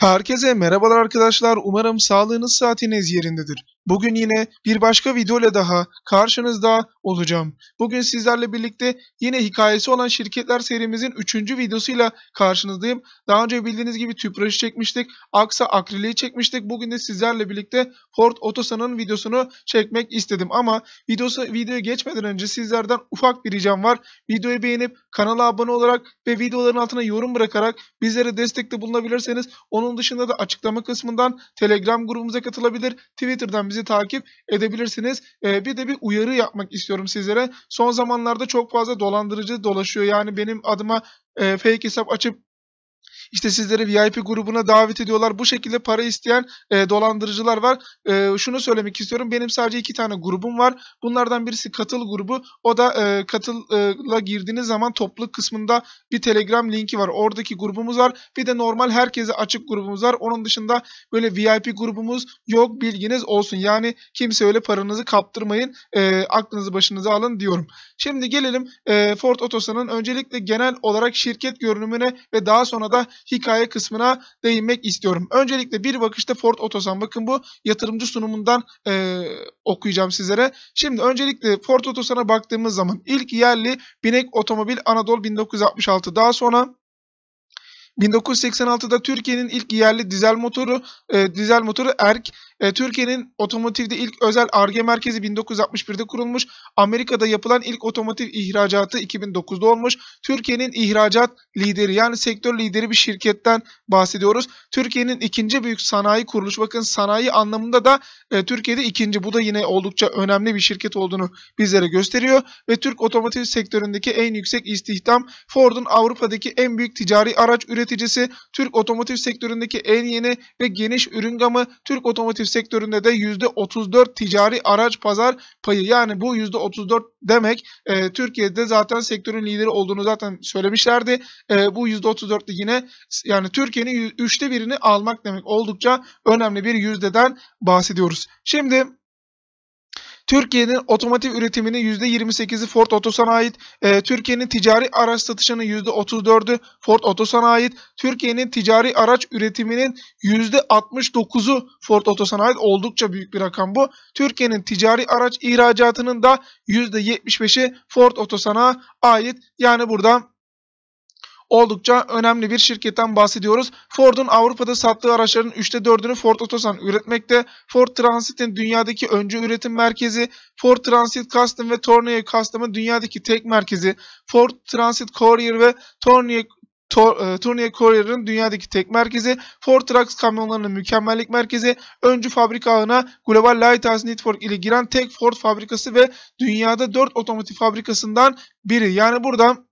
Herkese merhabalar arkadaşlar. Umarım sağlığınız saatiniz yerindedir. Bugün yine bir başka video ile daha karşınızda olacağım. Bugün sizlerle birlikte yine hikayesi olan şirketler serimizin 3. videosuyla karşınızdayım. Daha önce bildiğiniz gibi tüpraşı çekmiştik. Aksa akriliği çekmiştik. Bugün de sizlerle birlikte Ford Otosan'ın videosunu çekmek istedim. Ama videosu, videoya geçmeden önce sizlerden ufak bir ricam var. Videoyu beğenip kanala abone olarak ve videoların altına yorum bırakarak bizlere destekte bulunabilirseniz onun dışında da açıklama kısmından Telegram grubumuza katılabilir. Twitter'dan bize bizi takip edebilirsiniz. E, bir de bir uyarı yapmak istiyorum sizlere. Son zamanlarda çok fazla dolandırıcı dolaşıyor. Yani benim adıma e, fake hesap açıp işte sizleri VIP grubuna davet ediyorlar. Bu şekilde para isteyen e, dolandırıcılar var. E, şunu söylemek istiyorum. Benim sadece iki tane grubum var. Bunlardan birisi katıl grubu. O da e, katılla girdiğiniz zaman topluluk kısmında bir Telegram linki var. Oradaki grubumuz var. Bir de normal herkese açık grubumuz var. Onun dışında böyle VIP grubumuz yok. Bilginiz olsun. Yani kimse öyle paranızı kaptırmayın. E, aklınızı başınıza alın diyorum. Şimdi gelelim e, Ford Otosan'ın öncelikle genel olarak şirket görünümüne ve daha sonra da hikaye kısmına değinmek istiyorum. Öncelikle bir bakışta Ford Otosan. Bakın bu yatırımcı sunumundan e, okuyacağım sizlere. Şimdi öncelikle Ford Otosan'a baktığımız zaman ilk yerli binek otomobil Anadolu 1966. Daha sonra 1986'da Türkiye'nin ilk yerli dizel motoru e, dizel motoru ERK, e, Türkiye'nin otomotivde ilk özel ARGE merkezi 1961'de kurulmuş. Amerika'da yapılan ilk otomotiv ihracatı 2009'da olmuş. Türkiye'nin ihracat lideri yani sektör lideri bir şirketten bahsediyoruz. Türkiye'nin ikinci büyük sanayi kuruluş. Bakın sanayi anlamında da e, Türkiye'de ikinci. Bu da yine oldukça önemli bir şirket olduğunu bizlere gösteriyor. Ve Türk otomotiv sektöründeki en yüksek istihdam Ford'un Avrupa'daki en büyük ticari araç üret üreticisi, Türk otomotiv sektöründeki en yeni ve geniş ürün gamı, Türk otomotiv sektöründe de %34 ticari araç pazar payı. Yani bu %34 demek e, Türkiye'de zaten sektörün lideri olduğunu zaten söylemişlerdi. E, bu %34'lü yine yani Türkiye'nin üçte birini almak demek. Oldukça önemli bir yüzdeden bahsediyoruz. Şimdi Türkiye'nin otomotiv üretiminin %28'i Ford Otosan'a ait. E, Türkiye'nin ticari araç satışının %34'ü Ford Otosan'a ait. Türkiye'nin ticari araç üretiminin %69'u Ford Otosan'a ait. Oldukça büyük bir rakam bu. Türkiye'nin ticari araç ihracatının da %75'i Ford Otosan'a ait. Yani burada oldukça önemli bir şirketten bahsediyoruz. Ford'un Avrupa'da sattığı araçların 3'te 4'ünü Ford Otosan üretmekte. Ford Transit'in dünyadaki önce üretim merkezi, Ford Transit Custom ve Tornier Custom'ın dünyadaki tek merkezi, Ford Transit Courier ve Tornier Tor, e, Tournier Courier'ın dünyadaki tek merkezi, Ford Trucks kamyonlarının mükemmellik merkezi, öncü fabrika ağına Global Lighthouse Network ile giren tek Ford fabrikası ve dünyada 4 otomotiv fabrikasından biri. Yani buradan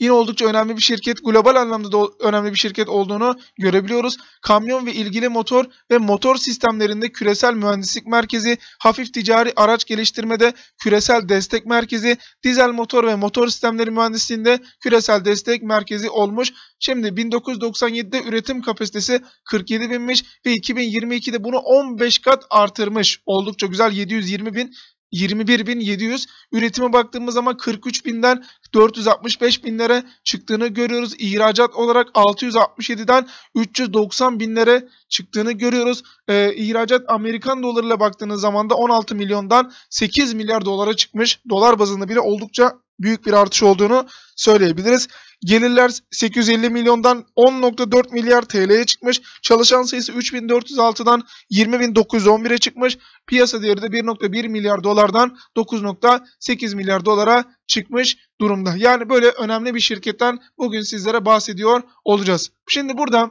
yine oldukça önemli bir şirket, global anlamda da önemli bir şirket olduğunu görebiliyoruz. Kamyon ve ilgili motor ve motor sistemlerinde küresel mühendislik merkezi, hafif ticari araç geliştirmede küresel destek merkezi, dizel motor ve motor sistemleri mühendisliğinde küresel destek merkezi olmuş. Şimdi 1997'de üretim kapasitesi 47 binmiş ve 2022'de bunu 15 kat artırmış. Oldukça güzel 720 bin 21.700 üretime baktığımız zaman 43.000'den 465.000'lere çıktığını görüyoruz. İhracat olarak 667'den 390.000'lere çıktığını görüyoruz. Ee, ihracat Amerikan dolarıyla baktığınız zaman da 16 milyondan 8 milyar dolara çıkmış. Dolar bazında bile oldukça büyük bir artış olduğunu söyleyebiliriz. Gelirler 850 milyondan 10.4 milyar TL'ye çıkmış. Çalışan sayısı 3406'dan 20.911'e çıkmış. Piyasa değeri de 1.1 milyar dolardan 9.8 milyar dolara çıkmış durumda. Yani böyle önemli bir şirketten bugün sizlere bahsediyor olacağız. Şimdi burada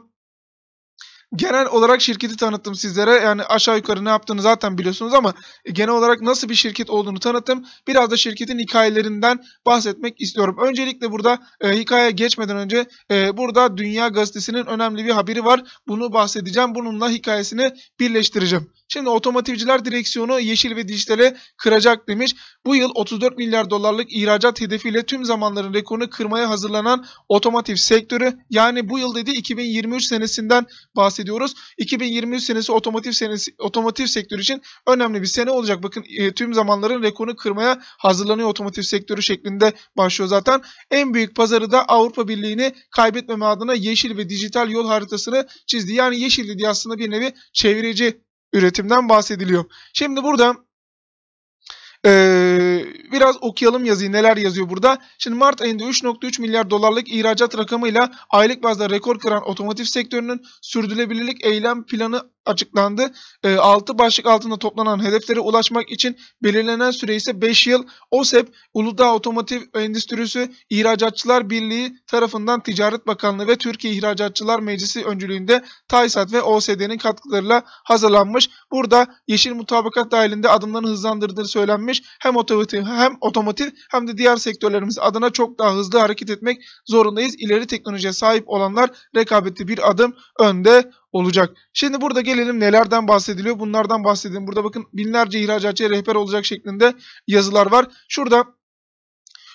genel olarak şirketi tanıttım sizlere. Yani aşağı yukarı ne yaptığını zaten biliyorsunuz ama genel olarak nasıl bir şirket olduğunu tanıttım. Biraz da şirketin hikayelerinden bahsetmek istiyorum. Öncelikle burada e, hikayeye geçmeden önce e, burada Dünya Gazetesi'nin önemli bir haberi var. Bunu bahsedeceğim. Bununla hikayesini birleştireceğim. Şimdi otomotivciler direksiyonu yeşil ve dijitale kıracak demiş. Bu yıl 34 milyar dolarlık ihracat hedefiyle tüm zamanların rekorunu kırmaya hazırlanan otomotiv sektörü yani bu yıl dedi 2023 senesinden bahsediyor bahsediyoruz. 2023 senesi otomotiv senesi otomotiv sektörü için önemli bir sene olacak. Bakın e, tüm zamanların rekorunu kırmaya hazırlanıyor otomotiv sektörü şeklinde başlıyor zaten. En büyük pazarı da Avrupa Birliği'ni kaybetmeme adına yeşil ve dijital yol haritasını çizdi. Yani yeşil dediği aslında bir nevi çevreci üretimden bahsediliyor. Şimdi burada ee, biraz okuyalım yazıyı neler yazıyor burada. Şimdi Mart ayında 3.3 milyar dolarlık ihracat rakamıyla aylık bazda rekor kıran otomotiv sektörünün sürdürülebilirlik eylem planı açıklandı. E, ee, 6 başlık altında toplanan hedeflere ulaşmak için belirlenen süre ise 5 yıl. OSEP, Uludağ Otomotiv Endüstrisi İhracatçılar Birliği tarafından Ticaret Bakanlığı ve Türkiye İhracatçılar Meclisi öncülüğünde TAYSAT ve OSD'nin katkılarıyla hazırlanmış. Burada yeşil mutabakat dahilinde adımların hızlandırdığı söylenmiş gelmiş. Hem otomotiv hem otomotiv hem de diğer sektörlerimiz adına çok daha hızlı hareket etmek zorundayız. İleri teknolojiye sahip olanlar rekabette bir adım önde olacak. Şimdi burada gelelim nelerden bahsediliyor? Bunlardan bahsedelim. Burada bakın binlerce ihracatçıya rehber olacak şeklinde yazılar var. Şurada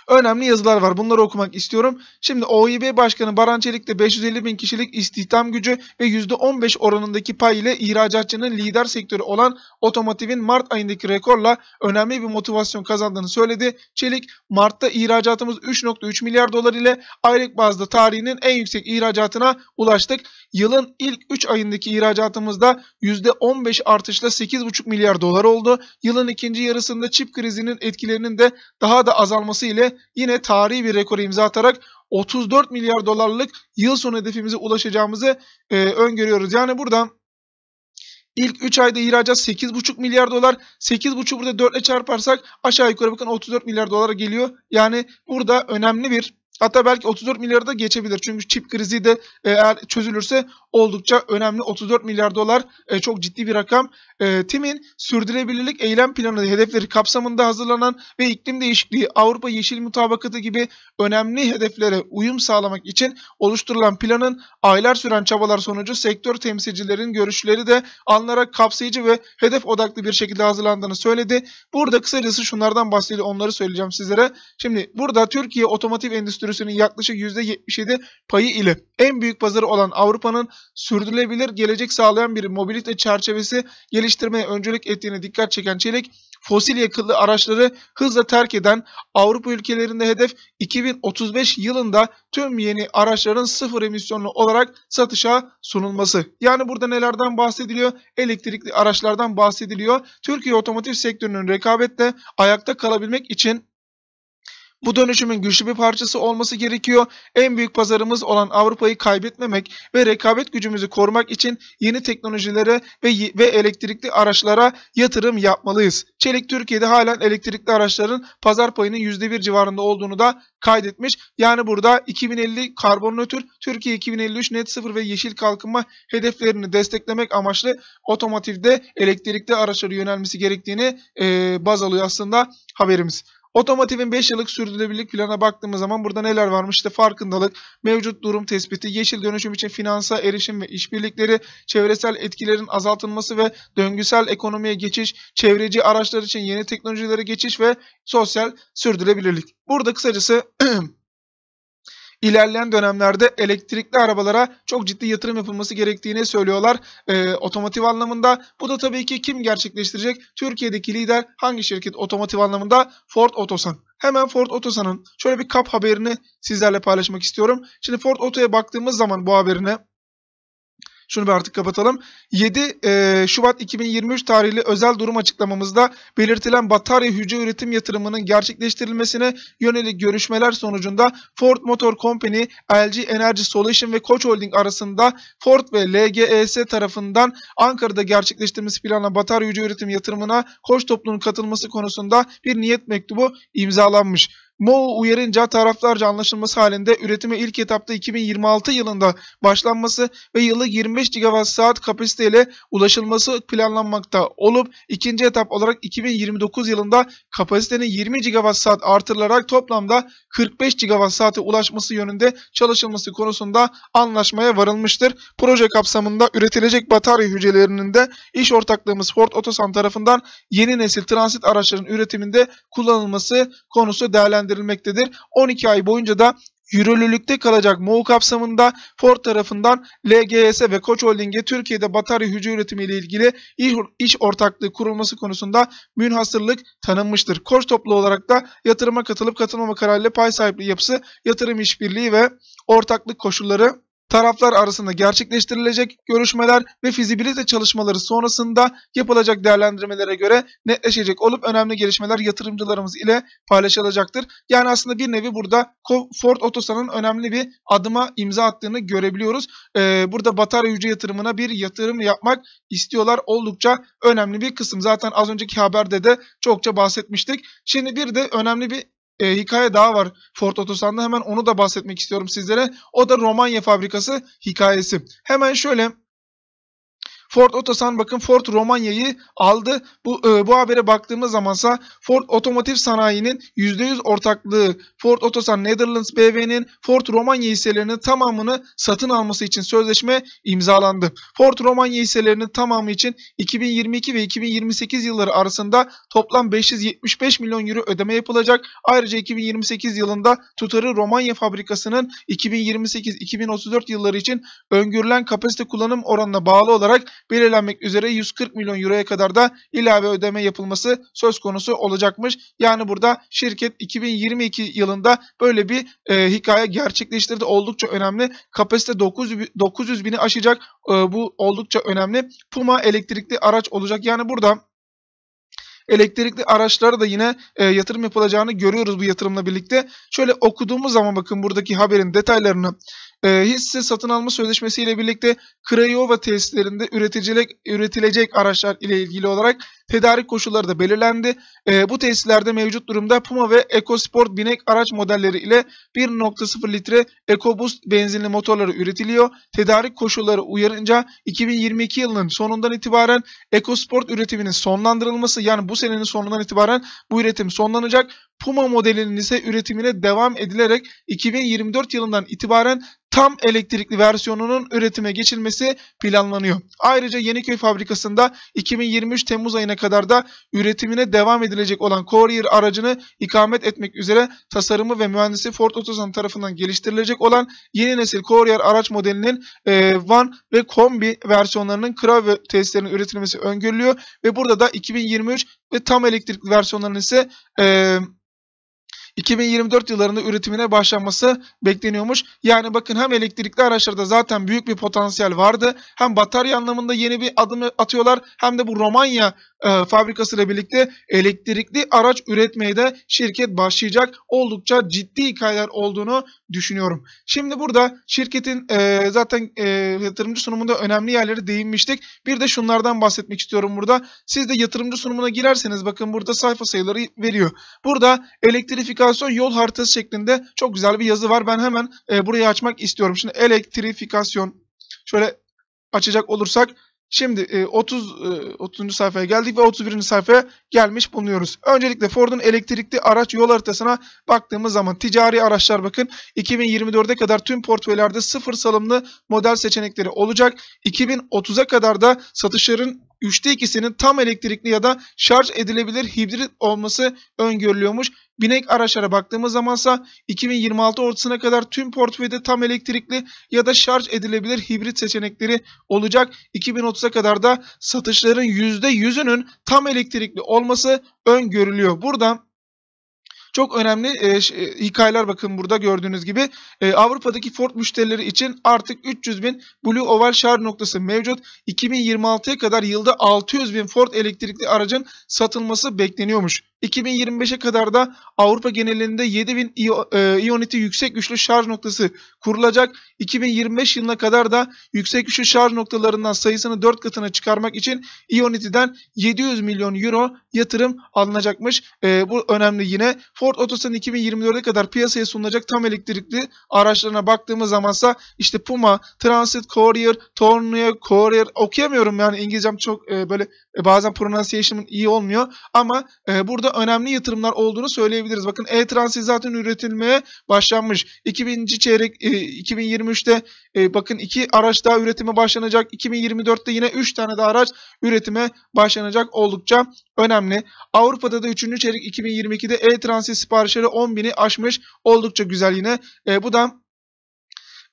önemli yazılar var. Bunları okumak istiyorum. Şimdi OİB Başkanı Baran Çelik 550 bin kişilik istihdam gücü ve %15 oranındaki pay ile ihracatçının lider sektörü olan otomotivin Mart ayındaki rekorla önemli bir motivasyon kazandığını söyledi. Çelik, Mart'ta ihracatımız 3.3 milyar dolar ile aylık bazda tarihinin en yüksek ihracatına ulaştık. Yılın ilk 3 ayındaki ihracatımızda %15 artışla 8,5 milyar dolar oldu. Yılın ikinci yarısında çip krizinin etkilerinin de daha da azalması ile yine tarihi bir rekoru imza atarak 34 milyar dolarlık yıl sonu hedefimize ulaşacağımızı e, öngörüyoruz. Yani buradan ilk 3 ayda ihracat 8,5 milyar dolar. 8,5'u burada 4 ile çarparsak aşağı yukarı bakın 34 milyar dolara geliyor. Yani burada önemli bir Hatta belki 34 milyarı da geçebilir. Çünkü çip krizi de e, eğer çözülürse oldukça önemli. 34 milyar dolar e, çok ciddi bir rakam. E, TİM'in sürdürülebilirlik eylem planı hedefleri kapsamında hazırlanan ve iklim değişikliği, Avrupa Yeşil Mutabakatı gibi önemli hedeflere uyum sağlamak için oluşturulan planın aylar süren çabalar sonucu sektör temsilcilerin görüşleri de anlara kapsayıcı ve hedef odaklı bir şekilde hazırlandığını söyledi. Burada kısacası şunlardan bahsediyor onları söyleyeceğim sizlere. Şimdi burada Türkiye Otomotiv Endüstrisi sürüsünün yaklaşık %77 payı ile en büyük pazarı olan Avrupa'nın sürdürülebilir gelecek sağlayan bir mobilite çerçevesi geliştirmeye öncelik ettiğine dikkat çeken Çelik, fosil yakıtlı araçları hızla terk eden Avrupa ülkelerinde hedef 2035 yılında tüm yeni araçların sıfır emisyonlu olarak satışa sunulması. Yani burada nelerden bahsediliyor? Elektrikli araçlardan bahsediliyor. Türkiye otomotiv sektörünün rekabette ayakta kalabilmek için bu dönüşümün güçlü bir parçası olması gerekiyor. En büyük pazarımız olan Avrupa'yı kaybetmemek ve rekabet gücümüzü korumak için yeni teknolojilere ve, ve elektrikli araçlara yatırım yapmalıyız. Çelik Türkiye'de halen elektrikli araçların pazar payının %1 civarında olduğunu da kaydetmiş. Yani burada 2050 karbon nötr, Türkiye 2053 net sıfır ve yeşil kalkınma hedeflerini desteklemek amaçlı otomotivde elektrikli araçlara yönelmesi gerektiğini e, baz alıyor aslında haberimiz. Otomotivin 5 yıllık sürdürülebilirlik plana baktığımız zaman burada neler varmış? İşte farkındalık, mevcut durum tespiti, yeşil dönüşüm için finansa erişim ve işbirlikleri, çevresel etkilerin azaltılması ve döngüsel ekonomiye geçiş, çevreci araçlar için yeni teknolojilere geçiş ve sosyal sürdürülebilirlik. Burada kısacası ilerleyen dönemlerde elektrikli arabalara çok ciddi yatırım yapılması gerektiğini söylüyorlar e, otomotiv anlamında. Bu da tabii ki kim gerçekleştirecek? Türkiye'deki lider hangi şirket otomotiv anlamında? Ford Otosan. Hemen Ford Otosan'ın şöyle bir kap haberini sizlerle paylaşmak istiyorum. Şimdi Ford Oto'ya baktığımız zaman bu haberine şunu bir artık kapatalım. 7 e, Şubat 2023 tarihli özel durum açıklamamızda belirtilen batarya hücre üretim yatırımının gerçekleştirilmesine yönelik görüşmeler sonucunda Ford Motor Company, LG Energy Solution ve Koç Holding arasında Ford ve LGES tarafından Ankara'da gerçekleştirilmesi planlanan batarya hücre üretim yatırımına Koç toplumunun katılması konusunda bir niyet mektubu imzalanmış. Mo uyarınca taraflarca anlaşılması halinde üretime ilk etapta 2026 yılında başlanması ve yıllık 25 GWh saat kapasiteyle ulaşılması planlanmakta olup ikinci etap olarak 2029 yılında kapasitenin 20 GWh saat artırılarak toplamda 45 GWh saate ulaşması yönünde çalışılması konusunda anlaşmaya varılmıştır. Proje kapsamında üretilecek batarya hücrelerinin de iş ortaklığımız Ford Otosan tarafından yeni nesil transit araçların üretiminde kullanılması konusu değerlendirilmiştir değerlendirilmektedir. 12 ay boyunca da yürürlülükte kalacak MOU kapsamında Ford tarafından LGS ve Koç Holding'e Türkiye'de batarya hücre üretimi ile ilgili iş ortaklığı kurulması konusunda münhasırlık tanınmıştır. Koç toplu olarak da yatırıma katılıp katılmama kararıyla pay sahipliği yapısı, yatırım işbirliği ve ortaklık koşulları taraflar arasında gerçekleştirilecek görüşmeler ve fizibilite çalışmaları sonrasında yapılacak değerlendirmelere göre netleşecek olup önemli gelişmeler yatırımcılarımız ile paylaşılacaktır. Yani aslında bir nevi burada Ford Otosan'ın önemli bir adıma imza attığını görebiliyoruz. Ee, burada batarya hücre yatırımına bir yatırım yapmak istiyorlar. Oldukça önemli bir kısım. Zaten az önceki haberde de çokça bahsetmiştik. Şimdi bir de önemli bir e, hikaye daha var Ford Otosan'da hemen onu da bahsetmek istiyorum sizlere. O da Romanya fabrikası hikayesi. Hemen şöyle Ford Otosan bakın Ford Romanya'yı aldı. Bu e, bu habere baktığımız zamansa Ford Otomotiv Sanayi'nin %100 ortaklığı Ford Otosan Netherlands BV'nin Ford Romanya hisselerinin tamamını satın alması için sözleşme imzalandı. Ford Romanya hisselerinin tamamı için 2022 ve 2028 yılları arasında toplam 575 milyon euro ödeme yapılacak. Ayrıca 2028 yılında tutarı Romanya fabrikasının 2028-2034 yılları için öngörülen kapasite kullanım oranına bağlı olarak belirlenmek üzere 140 milyon euroya kadar da ilave ödeme yapılması söz konusu olacakmış. Yani burada şirket 2022 yılında böyle bir e, hikaye gerçekleştirdi. Oldukça önemli. Kapasite 900, bini aşacak. E, bu oldukça önemli. Puma elektrikli araç olacak. Yani burada elektrikli araçlara da yine e, yatırım yapılacağını görüyoruz bu yatırımla birlikte. Şöyle okuduğumuz zaman bakın buradaki haberin detaylarını ee, hisse satın alma sözleşmesi ile birlikte Craiova tesislerinde üretilecek, üretilecek araçlar ile ilgili olarak tedarik koşulları da belirlendi. E, bu tesislerde mevcut durumda Puma ve EcoSport binek araç modelleri ile 1.0 litre EcoBoost benzinli motorları üretiliyor. Tedarik koşulları uyarınca 2022 yılının sonundan itibaren EcoSport üretiminin sonlandırılması yani bu senenin sonundan itibaren bu üretim sonlanacak. Puma modelinin ise üretimine devam edilerek 2024 yılından itibaren tam elektrikli versiyonunun üretime geçilmesi planlanıyor. Ayrıca Yeniköy fabrikasında 2023 Temmuz ayına kadar da üretimine devam edilecek olan Courier aracını ikamet etmek üzere tasarımı ve mühendisi Ford Otosan tarafından geliştirilecek olan yeni nesil Courier araç modelinin e, van ve kombi versiyonlarının krav ve tesislerinin üretilmesi öngörülüyor ve burada da 2023 ve tam elektrikli versiyonların ise e, 2024 yıllarında üretimine başlanması bekleniyormuş. Yani bakın hem elektrikli araçlarda zaten büyük bir potansiyel vardı. Hem batarya anlamında yeni bir adım atıyorlar. Hem de bu Romanya e, fabrikasıyla birlikte elektrikli araç üretmeye de şirket başlayacak. Oldukça ciddi hikayeler olduğunu düşünüyorum. Şimdi burada şirketin e, zaten e, yatırımcı sunumunda önemli yerleri değinmiştik. Bir de şunlardan bahsetmek istiyorum burada. Siz de yatırımcı sunumuna girerseniz bakın burada sayfa sayıları veriyor. Burada elektrifikasyon elektrifikasyon yol haritası şeklinde çok güzel bir yazı var. Ben hemen e, burayı açmak istiyorum. Şimdi elektrifikasyon şöyle açacak olursak şimdi e, 30 e, 30. sayfaya geldik ve 31. sayfaya gelmiş bulunuyoruz. Öncelikle Ford'un elektrikli araç yol haritasına baktığımız zaman ticari araçlar bakın 2024'e kadar tüm portföylerde sıfır salımlı model seçenekleri olacak. 2030'a kadar da satışların 3'te ikisinin tam elektrikli ya da şarj edilebilir hibrit olması öngörülüyormuş. Binek araçlara baktığımız zaman ise 2026 ortasına kadar tüm portföyde tam elektrikli ya da şarj edilebilir hibrit seçenekleri olacak. 2030'a kadar da satışların %100'ünün tam elektrikli olması öngörülüyor. Buradan çok önemli e, e, hikayeler bakın burada gördüğünüz gibi. E, Avrupa'daki Ford müşterileri için artık 300 bin Blue Oval şarj noktası mevcut. 2026'ya kadar yılda 600 bin Ford elektrikli aracın satılması bekleniyormuş. 2025'e kadar da Avrupa genelinde 7000 ioniti e, yüksek güçlü şarj noktası kurulacak. 2025 yılına kadar da yüksek güçlü şarj noktalarından sayısını 4 katına çıkarmak için Ionity'den 700 milyon euro yatırım alınacakmış. E, bu önemli yine. Ford Otosan 2024'e kadar piyasaya sunulacak tam elektrikli araçlarına baktığımız zamansa işte Puma, Transit, Courier, Tornio, Courier okuyamıyorum yani İngilizcem çok e, böyle e, bazen pronunciation'ım iyi olmuyor ama e, burada önemli yatırımlar olduğunu söyleyebiliriz. Bakın e-transit zaten üretilmeye başlanmış. 2000. çeyrek e, 2023'te e, bakın iki araç daha üretime başlanacak. 2024'te yine 3 tane daha araç üretime başlanacak. Oldukça önemli. Avrupa'da da 3. çeyrek 2022'de e-transit siparişleri 10.000'i aşmış. Oldukça güzel yine. E, bu da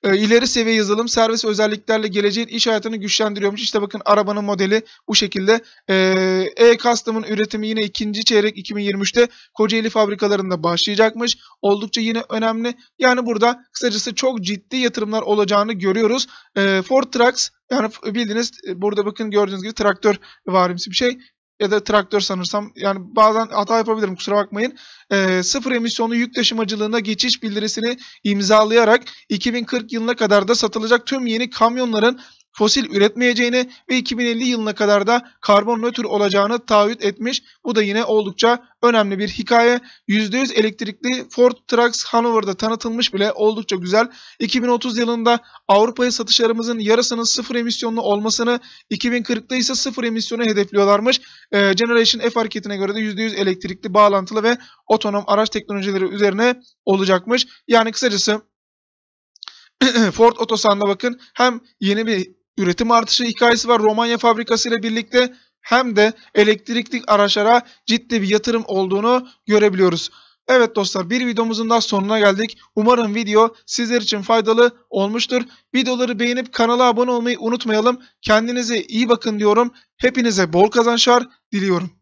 e, ileri seviye yazılım servis özelliklerle geleceğin iş hayatını güçlendiriyormuş. İşte bakın arabanın modeli bu şekilde. Ee, E-Custom'ın üretimi yine ikinci çeyrek 2023'te Kocaeli fabrikalarında başlayacakmış. Oldukça yine önemli. Yani burada kısacası çok ciddi yatırımlar olacağını görüyoruz. Ee, Ford Trucks yani bildiğiniz burada bakın gördüğünüz gibi traktör varimsi bir şey ya da traktör sanırsam yani bazen hata yapabilirim kusura bakmayın. E, sıfır emisyonlu yük taşımacılığına geçiş bildirisini imzalayarak 2040 yılına kadar da satılacak tüm yeni kamyonların fosil üretmeyeceğini ve 2050 yılına kadar da karbon nötr olacağını taahhüt etmiş. Bu da yine oldukça önemli bir hikaye. %100 elektrikli Ford Trucks Hanover'da tanıtılmış bile oldukça güzel. 2030 yılında Avrupa'ya satışlarımızın yarısının sıfır emisyonlu olmasını, 2040'da ise sıfır emisyonu hedefliyorlarmış. Ee, Generation F hareketine göre de %100 elektrikli, bağlantılı ve otonom araç teknolojileri üzerine olacakmış. Yani kısacası Ford Otosan'da bakın hem yeni bir üretim artışı hikayesi var Romanya fabrikası ile birlikte hem de elektrikli araçlara ciddi bir yatırım olduğunu görebiliyoruz. Evet dostlar bir videomuzun daha sonuna geldik. Umarım video sizler için faydalı olmuştur. Videoları beğenip kanala abone olmayı unutmayalım. Kendinize iyi bakın diyorum. Hepinize bol kazançlar diliyorum.